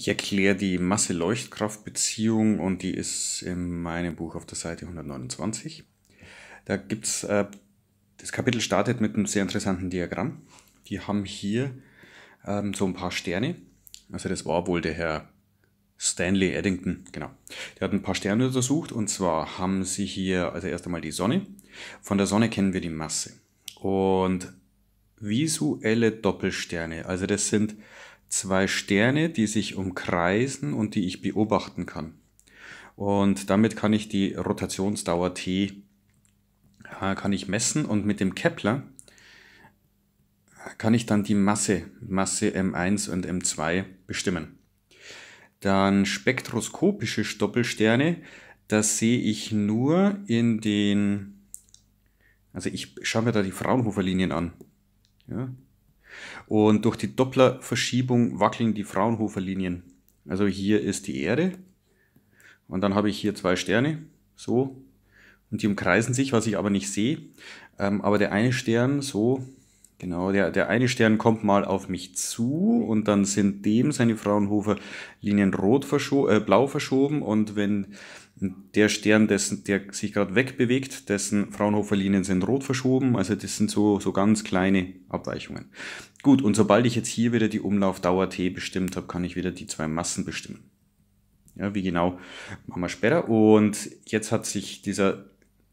Ich erkläre die Masse-Leuchtkraft-Beziehung und die ist in meinem Buch auf der Seite 129. Da gibt es, äh, das Kapitel startet mit einem sehr interessanten Diagramm. Die haben hier ähm, so ein paar Sterne. Also das war wohl der Herr Stanley Eddington, genau. Der hat ein paar Sterne untersucht und zwar haben sie hier also erst einmal die Sonne. Von der Sonne kennen wir die Masse. Und visuelle Doppelsterne, also das sind zwei Sterne, die sich umkreisen und die ich beobachten kann. Und damit kann ich die Rotationsdauer t äh, kann ich messen und mit dem Kepler kann ich dann die Masse, Masse M1 und M2 bestimmen. Dann spektroskopische Doppelsterne, das sehe ich nur in den, also ich schaue mir da die Fraunhofer-Linien an. Ja, und durch die Dopplerverschiebung wackeln die Fraunhofer-Linien. Also hier ist die Erde und dann habe ich hier zwei Sterne, so, und die umkreisen sich, was ich aber nicht sehe. Ähm, aber der eine Stern, so, Genau, der, der eine Stern kommt mal auf mich zu und dann sind dem seine Fraunhofer-Linien rot verscho äh, blau verschoben und wenn der Stern, dessen, der sich gerade wegbewegt, dessen Fraunhofer-Linien sind rot verschoben, also das sind so, so ganz kleine Abweichungen. Gut, und sobald ich jetzt hier wieder die Umlaufdauer t bestimmt habe, kann ich wieder die zwei Massen bestimmen. Ja, wie genau, machen wir später. Und jetzt hat sich dieser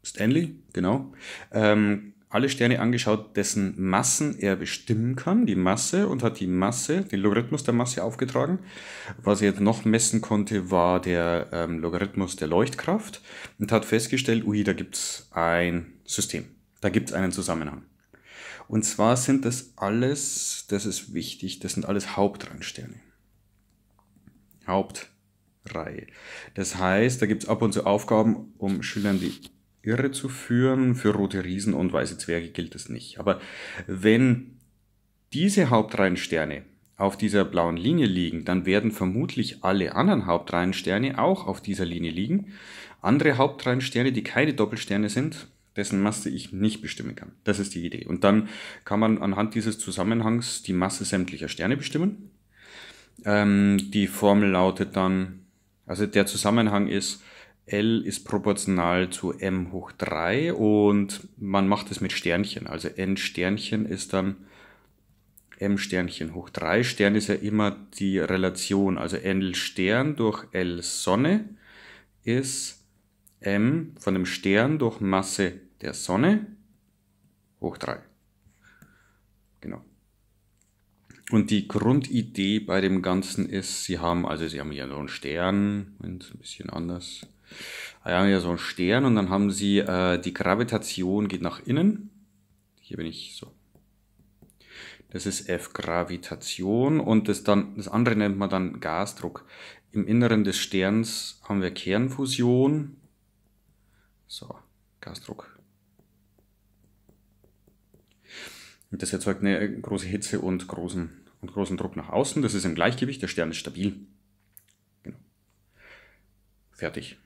Stanley, genau, ähm, alle Sterne angeschaut, dessen Massen er bestimmen kann, die Masse, und hat die Masse, den Logarithmus der Masse aufgetragen. Was er jetzt noch messen konnte, war der ähm, Logarithmus der Leuchtkraft und hat festgestellt, ui, da gibt es ein System, da gibt es einen Zusammenhang. Und zwar sind das alles, das ist wichtig, das sind alles Hauptrangsterne. Hauptrangsterne. Das heißt, da gibt es ab und zu Aufgaben, um Schülern die Irre zu führen. Für rote Riesen und weiße Zwerge gilt das nicht. Aber wenn diese Hauptreihensterne auf dieser blauen Linie liegen, dann werden vermutlich alle anderen Hauptreihensterne auch auf dieser Linie liegen. Andere Hauptreihensterne, die keine Doppelsterne sind, dessen Masse ich nicht bestimmen kann. Das ist die Idee. Und dann kann man anhand dieses Zusammenhangs die Masse sämtlicher Sterne bestimmen. Ähm, die Formel lautet dann, also der Zusammenhang ist L ist proportional zu m hoch 3 und man macht es mit Sternchen. Also n Sternchen ist dann m Sternchen hoch 3. Stern ist ja immer die Relation. Also n Stern durch L Sonne ist m von dem Stern durch Masse der Sonne hoch 3. Genau. Und die Grundidee bei dem Ganzen ist, sie haben, also sie haben hier so einen Stern, ein bisschen anders, Ah ja, ja so ein Stern und dann haben sie äh, die Gravitation geht nach innen. Hier bin ich so. Das ist F Gravitation und das dann das andere nennt man dann Gasdruck. Im Inneren des Sterns haben wir Kernfusion. So, Gasdruck. Und das erzeugt eine große Hitze und großen, und großen Druck nach außen. Das ist im Gleichgewicht, der Stern ist stabil. Genau. Fertig.